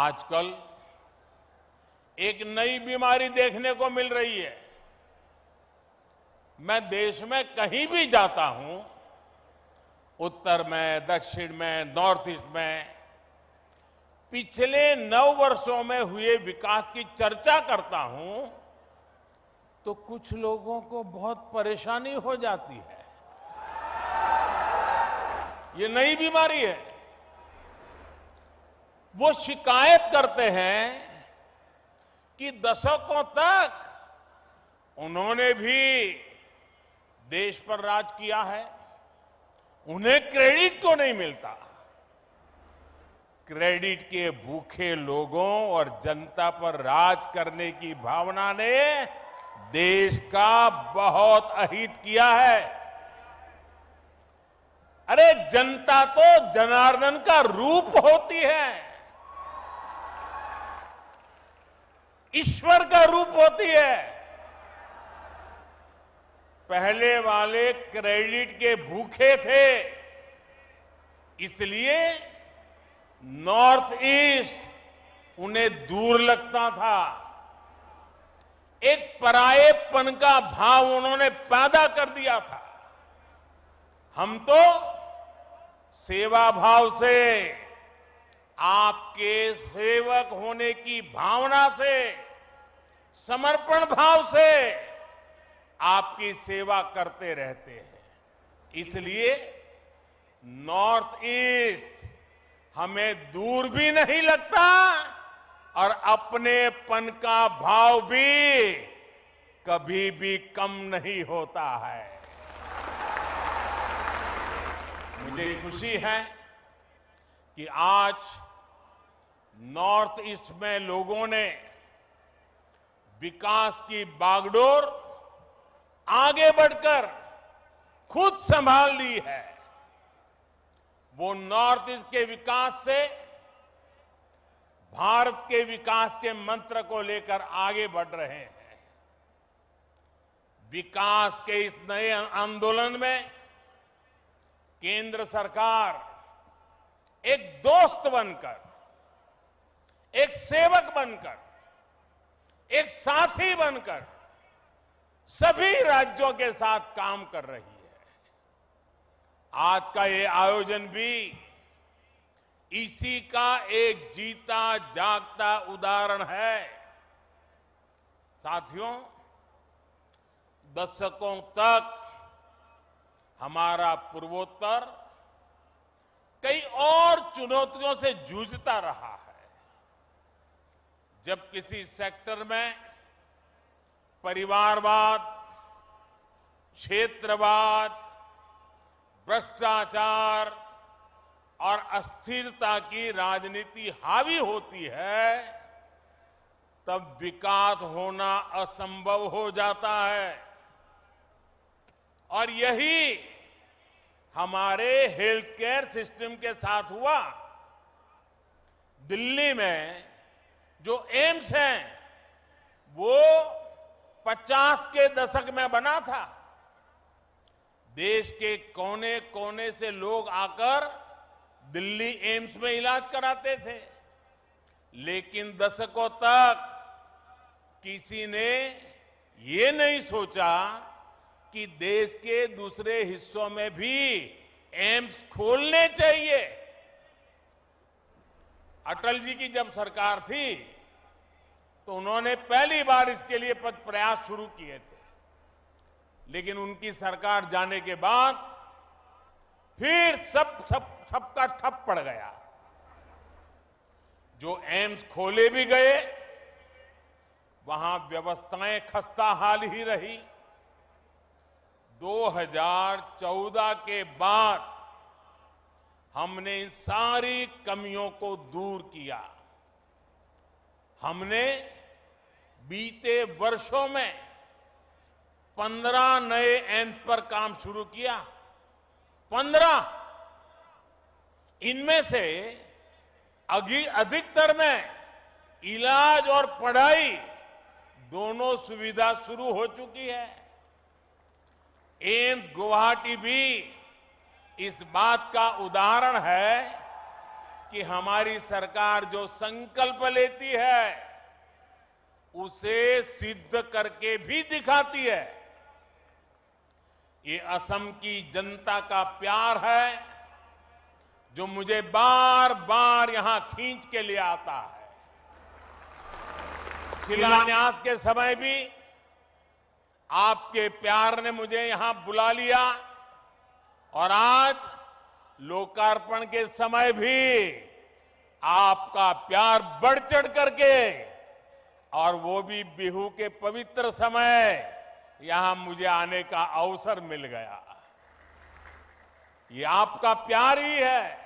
आजकल एक नई बीमारी देखने को मिल रही है मैं देश में कहीं भी जाता हूं उत्तर में दक्षिण में नॉर्थ ईस्ट में पिछले नौ वर्षों में हुए विकास की चर्चा करता हूं तो कुछ लोगों को बहुत परेशानी हो जाती है ये नई बीमारी है वो शिकायत करते हैं कि दशकों तक उन्होंने भी देश पर राज किया है उन्हें क्रेडिट क्यों नहीं मिलता क्रेडिट के भूखे लोगों और जनता पर राज करने की भावना ने देश का बहुत अहित किया है अरे जनता तो जनार्दन का रूप होती है ईश्वर का रूप होती है पहले वाले क्रेडिट के भूखे थे इसलिए नॉर्थ ईस्ट उन्हें दूर लगता था एक परायेपन का भाव उन्होंने पैदा कर दिया था हम तो सेवा भाव से आपके सेवक होने की भावना से समर्पण भाव से आपकी सेवा करते रहते हैं इसलिए नॉर्थ ईस्ट हमें दूर भी नहीं लगता और अपनेपन का भाव भी कभी भी कम नहीं होता है मुझे खुशी है कि आज नॉर्थ ईस्ट में लोगों ने विकास की बागडोर आगे बढ़कर खुद संभाल ली है वो नॉर्थ ईस्ट के विकास से भारत के विकास के मंत्र को लेकर आगे बढ़ रहे हैं विकास के इस नए आंदोलन में केंद्र सरकार एक दोस्त बनकर एक सेवक बनकर एक साथी बनकर सभी राज्यों के साथ काम कर रही है आज का ये आयोजन भी इसी का एक जीता जागता उदाहरण है साथियों दशकों तक हमारा पूर्वोत्तर कई और चुनौतियों से जूझता रहा है जब किसी सेक्टर में परिवारवाद क्षेत्रवाद भ्रष्टाचार और अस्थिरता की राजनीति हावी होती है तब विकास होना असंभव हो जाता है और यही हमारे हेल्थ केयर सिस्टम के साथ हुआ दिल्ली में जो एम्स है वो 50 के दशक में बना था देश के कोने कोने से लोग आकर दिल्ली एम्स में इलाज कराते थे लेकिन दशकों तक किसी ने ये नहीं सोचा कि देश के दूसरे हिस्सों में भी एम्स खोलने चाहिए अटल जी की जब सरकार थी तो उन्होंने पहली बार इसके लिए प्रयास शुरू किए थे लेकिन उनकी सरकार जाने के बाद फिर सब सब सबका ठप पड़ गया जो एम्स खोले भी गए वहां व्यवस्थाएं खस्ता हाल ही रही 2014 के बाद हमने इन सारी कमियों को दूर किया हमने बीते वर्षों में पंद्रह नए एंड पर काम शुरू किया पंद्रह इनमें से अधिकतर में इलाज और पढ़ाई दोनों सुविधा शुरू हो चुकी है एम्स गुवाहाटी भी इस बात का उदाहरण है कि हमारी सरकार जो संकल्प लेती है उसे सिद्ध करके भी दिखाती है ये असम की जनता का प्यार है जो मुझे बार बार यहां खींच के लिए आता है शिलान्यास के समय भी आपके प्यार ने मुझे यहां बुला लिया और आज लोकार्पण के समय भी आपका प्यार बढ़ चढ़ करके और वो भी बिहू के पवित्र समय यहां मुझे आने का अवसर मिल गया ये आपका प्यार ही है